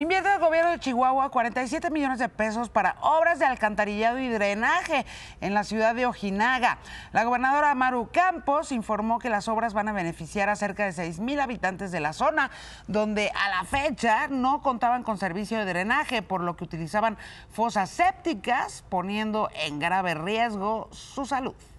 Invierte el gobierno de Chihuahua 47 millones de pesos para obras de alcantarillado y drenaje en la ciudad de Ojinaga. La gobernadora Maru Campos informó que las obras van a beneficiar a cerca de 6 mil habitantes de la zona, donde a la fecha no contaban con servicio de drenaje, por lo que utilizaban fosas sépticas, poniendo en grave riesgo su salud.